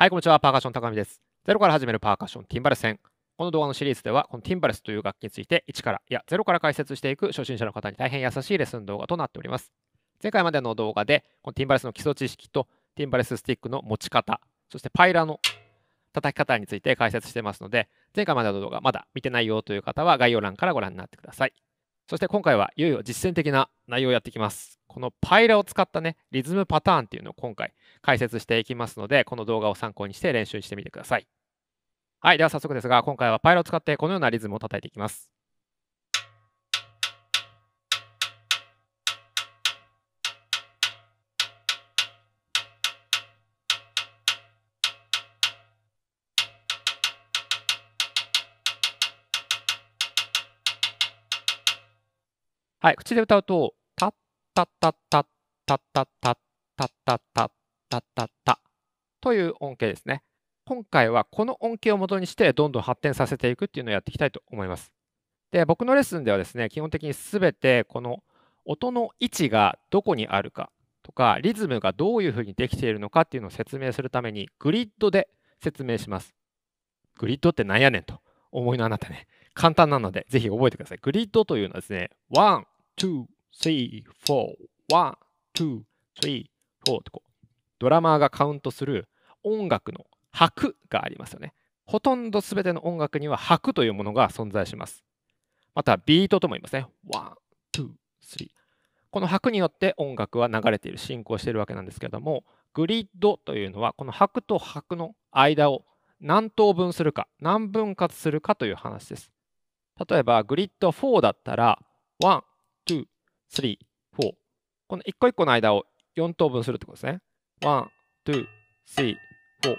はい、こんにちは。パーカッション高見です。ゼロから始めるパーカッションティンバレス戦。この動画のシリーズでは、このティンバレスという楽器について1から、いや、0から解説していく初心者の方に大変優しいレッスン動画となっております。前回までの動画で、このティンバレスの基礎知識と、ティンバレススティックの持ち方、そしてパイラの叩き方について解説してますので、前回までの動画まだ見てないよという方は概要欄からご覧になってください。そして今回はいよいよ実践的な内容をやっていきます。このパイラを使ったね、リズムパターンっていうのを今回解説していきますので、この動画を参考にして練習してみてください。はい、では早速ですが、今回はパイラを使ってこのようなリズムを叩いていきます。はい、口で歌うと、タッタッタッタッタッタッタッタッタッタッタッタという音形ですね。今回はこの音形を元にしてどんどん発展させていくっていうのをやっていきたいと思います。で、僕のレッスンではですね、基本的に全てこの音の位置がどこにあるかとか、リズムがどういうふうにできているのかっていうのを説明するためにグリッドで説明します。グリッドってなんやねんと思いのあなたね。簡単なので、ぜひ覚えてください。グリッドというのはですね、1、2、こうドラマーがカウントする音楽の拍がありますよね。ほとんど全ての音楽には拍というものが存在します。またビートとも言いますね。この拍によって音楽は流れている進行しているわけなんですけれどもグリッドというのはこの拍と拍の間を何等分するか何分割するかという話です例えばグリッド4だったら1 3、4。この一個一個の間を4等分するってことですね。1、2、3、4。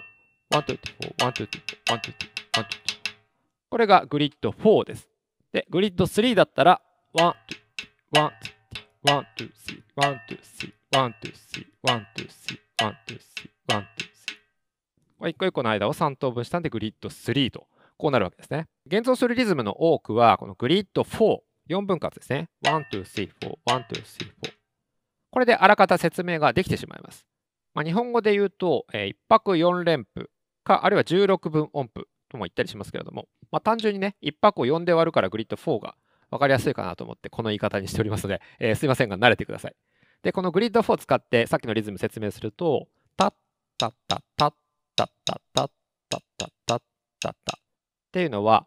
1、2、3、4。1、2、3、4。1、2、3、4。これがグリッド4です。で、グリッド3だったら、1、2、1、2、1、2、3、1、2、3、1、2、3、1、2、3、1、2、3、1、2、3、1、2、3。まあ、一個一個の間を3等分したんでグリッド3と、こうなるわけですね。現存するリズムの多くは、このグリッド4 4分割ですね。1,2,3,4,1,2,3,4これであらかた説明ができてしまいます。まあ、日本語で言うと、えー、1泊4連符か、あるいは16分音符とも言ったりしますけれども、まあ、単純にね、1泊を4で割るからグリッド4が分かりやすいかなと思って、この言い方にしておりますので、えー、すいませんが、慣れてください。で、このグリッド4を使って、さっきのリズム説明すると、タッタッタッタッタッタッタッタッタッタッタッタっていうのは、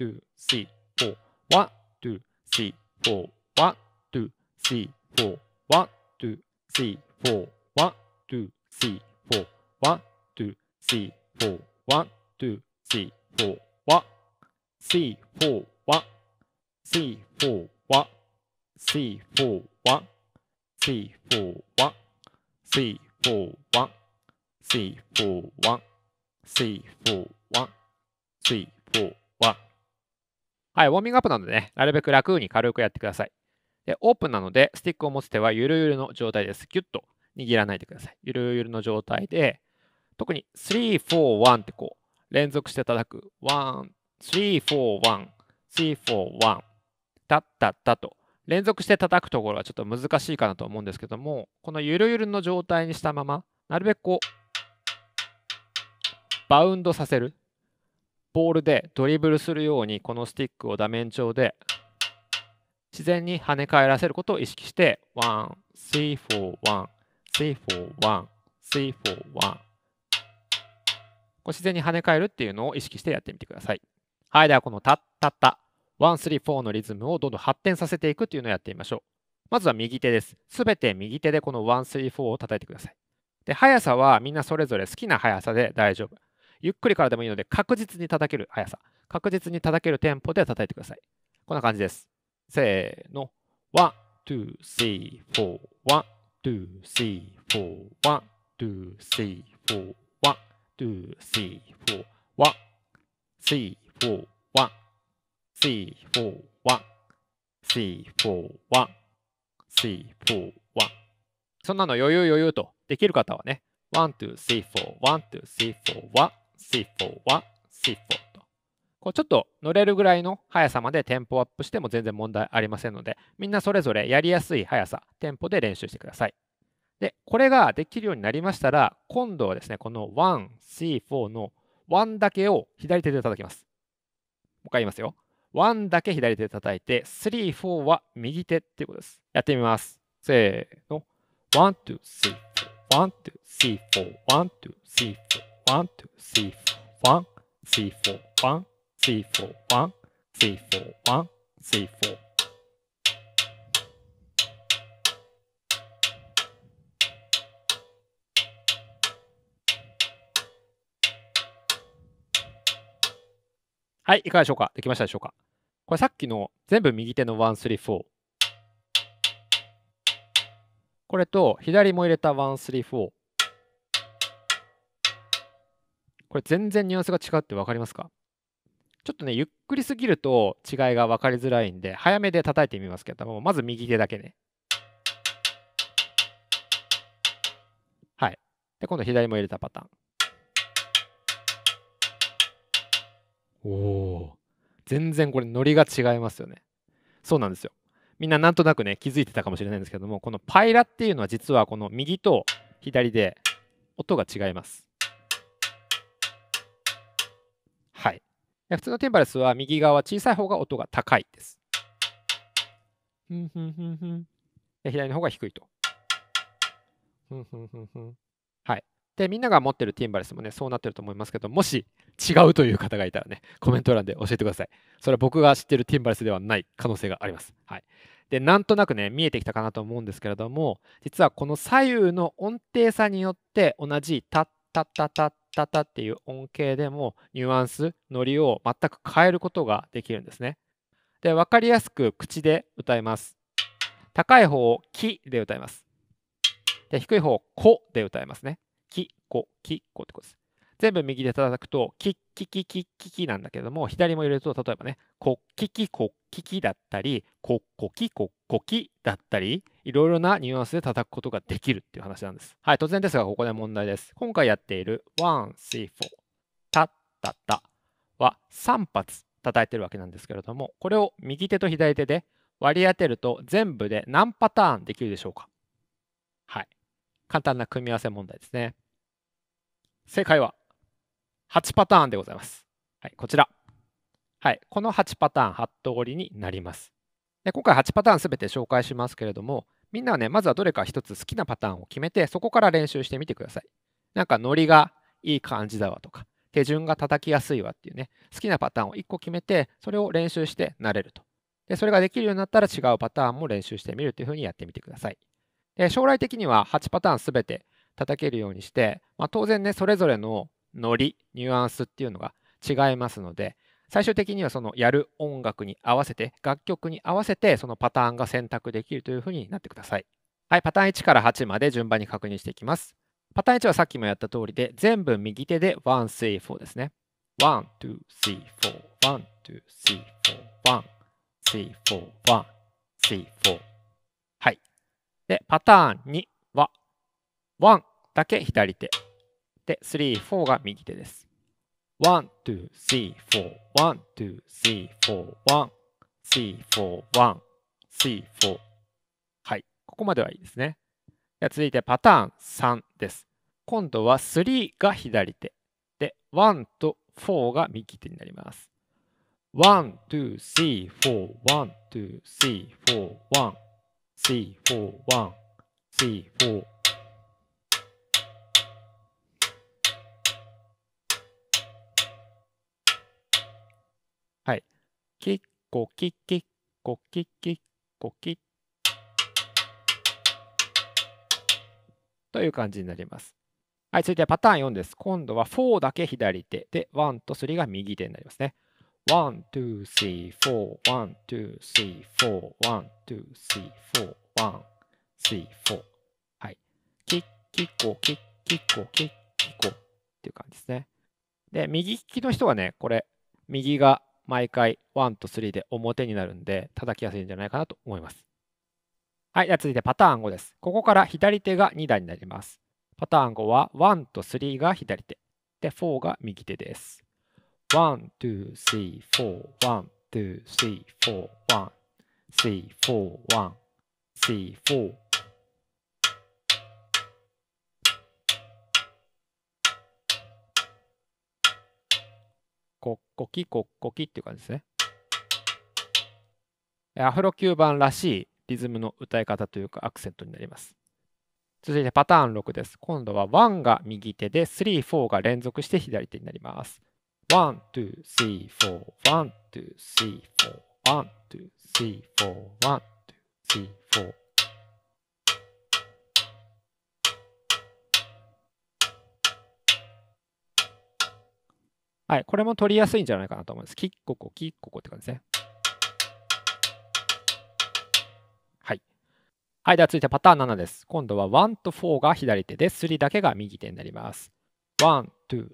two, three, four. One, two, three, four. One, two, three, four. One, two, three, four. One, two, three, four. One, two, three, four. One, two, three, four. One, three, four. One, three, four. One, three, four. One, three, four. One, three, four. One, three, four. One, three, four. One, three, four. はい、ウォーミングアップなのでね、なるべく楽に軽くやってください。で、オープンなので、スティックを持つ手はゆるゆるの状態です。ぎゅっと握らないでください。ゆるゆるの状態で、特に3、4、1ってこう、連続して叩く。1、3、4、1、3、4、1。タッタッタと。連続して叩くところはちょっと難しいかなと思うんですけども、このゆるゆるの状態にしたまま、なるべくこう、バウンドさせる。ボールでドリブルするようにこのスティックをダ面上で自然に跳ね返らせることを意識して1 3 4 1 3 4 1 3 4 1自然に跳ね返るっていうのを意識してやってみてください。はい、ではこのタッタッタ134のリズムをどんどん発展させていくっていうのをやってみましょう。まずは右手です。すべて右手でこの134を叩いてください。で、速さはみんなそれぞれ好きな速さで大丈夫。ゆっくりからでもいいので、確実に叩ける速さ、確実に叩けるテンポで叩いてください。こんな感じです。せーの。1、2、3、4、1、2、3、4、1、2、3、4、1、2、3、4、1、3、4、1、3、4、1、3、4、1、3、4、1。そんなの余裕余裕とできる方はね、1、2、3、4、1、2、3、4、1、C4 は C4 と。こうちょっと乗れるぐらいの速さまでテンポアップしても全然問題ありませんので、みんなそれぞれやりやすい速さ、テンポで練習してください。で、これができるようになりましたら、今度はですね、この 1C4 の1だけを左手で叩きます。もう一回言いますよ。1だけ左手で叩いて、3、4は右手っていうことです。やってみます。せーの。1、2、3、4。1、2、3、4。1、2、3、4。1, 2, 3, 4, 1, 3, 4, 1, 3, 4, 1, 3, 4, 1, 3, 4. はい、いかがでしょうかできましたでしょうかこれさっきの全部右手の134。これと左も入れた134。これ全然ニュアンスが違って分かりますかちょっとね、ゆっくりすぎると違いが分かりづらいんで、早めで叩いてみますけども、まず右手だけね。はい。で、今度左も入れたパターン。おお。全然これノリが違いますよね。そうなんですよ。みんななんとなくね、気づいてたかもしれないんですけども、このパイラっていうのは実はこの右と左で音が違います。普通のテンパレスは右側小さい方が音が高いです。ふんふんふんふん。左の方が低いと。ふんふんふんふん。はい。で、みんなが持ってるティンバレスもね、そうなってると思いますけど、もし違うという方がいたらね、コメント欄で教えてください。それは僕が知ってるティンバレスではない可能性があります。はい。で、なんとなくね、見えてきたかなと思うんですけれども、実はこの左右の音程差によって同じっッタッタッタッタッタっていう音型でもニュアンス、ノリを全く変えることができるんですね。で、わかりやすく口で歌います。高い方をキで歌います。で、低い方をコで歌いますね。キ、コ、キ、コってことです。全部右で叩くと、キッキキキキキなんだけども、左も入れると、例えばね、コっキキコっキキだったり、コッコキコッコキだったり、いろいろなニュアンスで叩くことができるっていう話なんです。はい、突然ですが、ここで問題です。今回やっている1、3、4、タッタッタは3発叩いてるわけなんですけれども、これを右手と左手で割り当てると全部で何パターンできるでしょうかはい。簡単な組み合わせ問題ですね。正解は8パターンでございます。はい、こちら。はい、この8パターン、8通りになります。で今回8パターン全て紹介しますけれども、みんなはね、まずはどれか1つ好きなパターンを決めて、そこから練習してみてください。なんかノリがいい感じだわとか、手順が叩きやすいわっていうね、好きなパターンを1個決めて、それを練習して慣れると。でそれができるようになったら違うパターンも練習してみるというふうにやってみてください。で将来的には8パターン全て叩けるようにして、まあ、当然ね、それぞれのノリ、ニュアンスっていうのが違いますので、最終的にはそのやる音楽に合わせて、楽曲に合わせて、そのパターンが選択できるというふうになってください。はい、パターン1から8まで順番に確認していきます。パターン1はさっきもやった通りで、全部右手で1、3、4ですね。1、2、3、4、1、2、3、4、1、3、4、1、3、4。はい。で、パターン2は、1だけ左手。で、3、4が右手です。one, two, three, four, one, two, three, four, one, three, four, one, three, four. はい、ここまではいいですね。では続いてパターン3です。今度は3が左手。で、1と4が右手になります。1, 2, 3, 4, 1, 2, 3, 4, 1, 3, 4, 1, 3, 4, キッコキッキッコキッキッコキッという感じになります。はい、続いてパターン4です。今度は4だけ左手で、1と3が右手になりますね。1、2、3、4、1、2、3、4、1、2、3、4、1、3、4。はい。キッキッコ、キッキッコ、キッキッコっていう感じですね。で、右利きの人はね、これ、右が毎回1と3で表になるんで、叩きやすいんじゃないかなと思います。はい、では続いてパターン5です。ここから左手が2段になります。パターン5は1と3が左手、で、4が右手です。1、2、3、4、1、2、3、4、1、3、4、1、3、4、コッコキコッコキっていう感じですね。アフロキューバンらしいリズムの歌い方というかアクセントになります。続いてパターン6です。今度は1が右手で3、4が連続して左手になります。1、2、3、4、1、2、3、4、1、2、3、4、1、2、3、4、はい、これも取りやすいんじゃないかなと思います。キッココ、キッココって感じですね。はい。はい、では続いてパターン7です。今度は1と4が左手で、3だけが右手になります。1、2、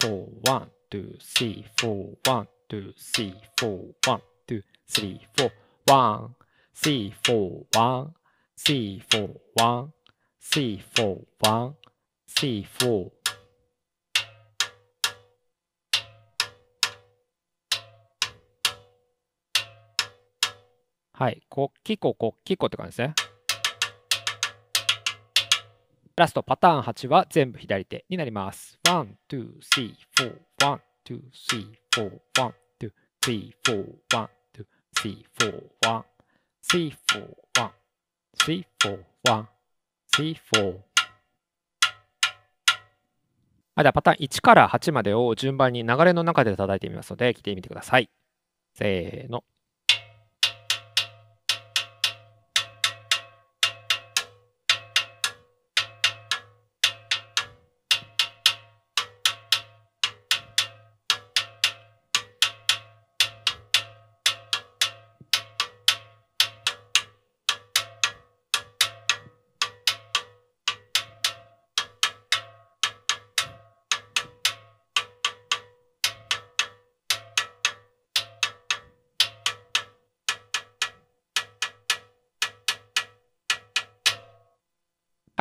3、4、1、2、3、4、1、2、3、4、1、2、3、4、1、3、4、1、3、4、1、3、4、1、3、4、1、はい、コッキコこッキコって感じですね。ラストパターン8は全部左手になります。ワワン、ツー、ー、ー、フォン、ツー、4、1、ー、3、4、1、2、3、4、1、ー、フォー、ワン、1、3、4、1、ー、4。はい、ではパターン1から8までを順番に流れの中で叩いてみますので、いてみてください。せーの。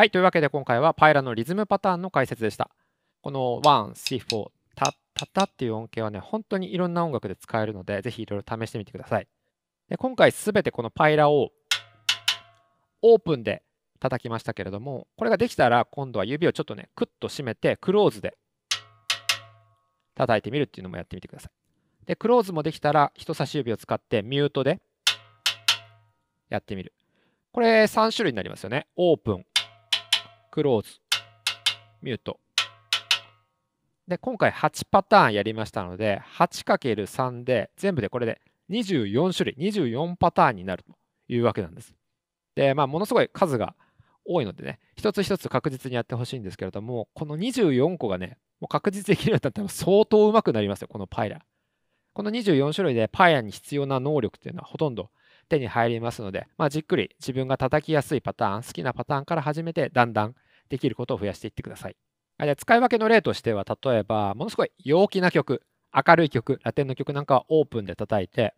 はい、というわけで今回はパイラのリズムパターンの解説でした。この1、C、4、タッタタっていう音形はね、本当にいろんな音楽で使えるので、ぜひいろいろ試してみてください。で今回すべてこのパイラをオープンで叩きましたけれども、これができたら今度は指をちょっとね、クッと締めて、クローズで叩いてみるっていうのもやってみてください。で、クローズもできたら人差し指を使ってミュートでやってみる。これ3種類になりますよね。オープン、クローズ、ミュート。で、今回8パターンやりましたので、8×3 で、全部でこれで24種類、24パターンになるというわけなんです。で、まあ、ものすごい数が多いのでね、一つ一つ確実にやってほしいんですけれども、この24個がね、もう確実できるようになったら相当うまくなりますよ、このパイラ。この24種類でパイラに必要な能力っていうのはほとんど手に入りますので、まあ、じっくり自分が叩きやすいパターン、好きなパターンから始めて、だんだんできることを増やしていってください。で使い分けの例としては、例えば、ものすごい陽気な曲、明るい曲、ラテンの曲なんかはオープンで叩いて、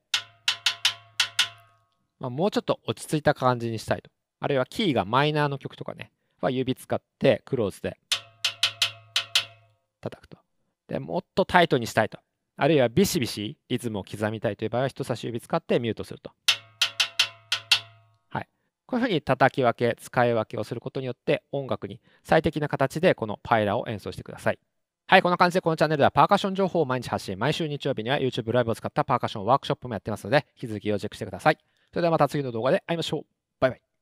まあ、もうちょっと落ち着いた感じにしたいと。あるいはキーがマイナーの曲とかね、は指使ってクローズで叩くと。で、もっとタイトにしたいと。あるいはビシビシリズムを刻みたいという場合は人差し指使ってミュートすると。こういうふうに叩き分け、使い分けをすることによって音楽に最適な形でこのパイラを演奏してください。はい、こんな感じでこのチャンネルではパーカッション情報を毎日発信、毎週日曜日には YouTube ライブを使ったパーカッションワークショップもやってますので、引き続き要チェックしてください。それではまた次の動画で会いましょう。バイバイ。